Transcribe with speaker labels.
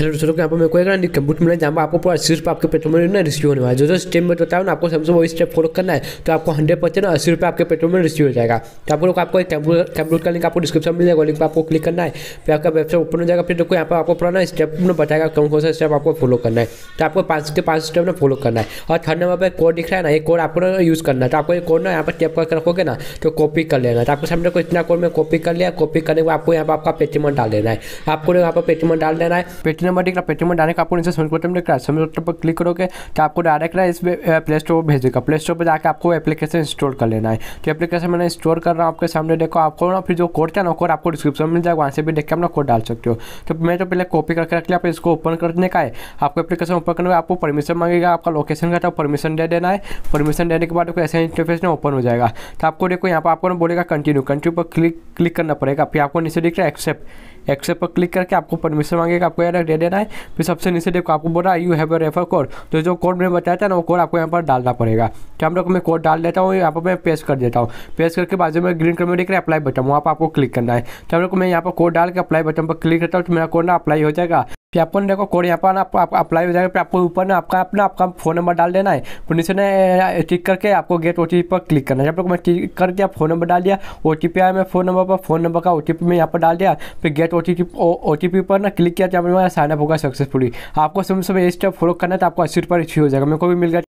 Speaker 1: hello दोस्तों यहाँ पर मेरे को एक कंप्यूटर मिला जहाँ पर आपको पूरा अस्सी रुपये आपके पेट्रोल में ना रिसीव होने वाला है जो जो स्टेप में बताया ना आपको समझो वही स्टेप फॉलो करना है तो आपको हंड्रेड परसेंट अस्सी रुपये आपके पेट्रोल में रिसीव हो जाएगा तो आप लोग आपको एक कंप्यूटर का लिंक आपको डिस्क्रिप्शन मिल जाएगा लिंक पर आपको क्लिक करना है फिर आपका वेबसाइट ओपन हो जाएगा फिर देखो यहाँ पर आपको पूरा ना स्टेप में बताएगा कौन कौन सा स्टेप आपको फॉलो करना है तो आपको पाँच के पाँच स्टेप ना फॉलो करना है और थर्ड नंबर पर कोड दिख रहा है ना ये कोड आपको ना यूज़ करना है तो आपको ये कोड ना यहाँ पर टैप करके रखोगे ना तो कॉपी कर लेना तो आपको सामने को इतना कोड में कॉपी कर लिया कॉपी करने के बाद आपको यहाँ पर आपका पेटीएम डाल देना है आपको यहाँ पर पेटीएम डाल देना है पेटीएम नंबर दिख रहा है पेटीएम डालने आपको नीचे सबमिट बटन दिख रहा है सबमिट बटन पर क्लिक करोगे तो आपको डायरेक्ट ना इस प्ले स्टोर पर भेज देगा प्ले स्टोर पर जाकर आपको एप्लीकेशन इंस्टॉल कर लेना है तो एप्लीकेशन मैंने इंस्टॉल कर रहा हूँ आपके सामने देखो आपको ना फिर जो कोड था ना कोड आपको डिस्क्रिप्शन मिल जाएगा वहाँ से भी देख के अपना कोड डाल सकते हो तो मैं तो पहले कॉपी करके रख लिया इसको ओपन करने का है आपको एप्लीकेशन ओपन करने आपको परमिशन मांगेगा आपका लोकेशन का था तो परमिशन दे देना है परमिशन देने के बाद देखो ऐसा इंटरफेस ना ओपन हो जाएगा तो आपको देखो यहाँ पर आपको ना बोलेगा कंटिन्यू कंटिन्यू पर क्लिक क्लिक करना पड़ेगा फिर आपको नीचे दिख रहा है एक्सेप्ट एक्सेप्ट पर क्लिक करके आपको परमिशन मांगेगा आपको यार दे रहा है फिर सबसे नीचे देखो आपको बोल रहा है you have a refer code तो जो कोड मैंने बताया था ना वो कोड आपको यहाँ पर डालना पड़ेगा तो हम लोग मैं कोड डाल देता हूँ यहाँ पर मैं पेस्ट कर देता हूँ पेस्ट करके बाजू में ग्रीन कलर में देख रहे अप्लाई बटन वहाँ पर आपको क्लिक करना है तो हम लोग मैं यहाँ पर कोड डाल के अप्लाई बटन पर क्लिक करता हूँ तो मेरा कोड ना अप्लाई हो जाएगा फिर आपको देखो कोड यहाँ पर आप, अप्लाई हो जाएगा फिर आपको ऊपर ना आपका अपना आपका फ़ोन नंबर डाल देना है फिर नीचे ने टिक करके आपको गेट ओ पर क्लिक करना है जब लोग मैं टिक कर दिया फ़ोन नंबर डाल दिया ओ टी आया मैं फ़ोन नंबर पर फ़ोन नंबर का ओ टी मैं यहाँ पर डाल दिया फिर गेट ओ टी पी पर ना क्लिक किया जब मेरा साइनअप होगा सक्सेसफुली आपको समय समय ये स्टेप फॉलो करना है तो आपको अस्सी रुपये हो जाएगा मेरे को भी मिल गया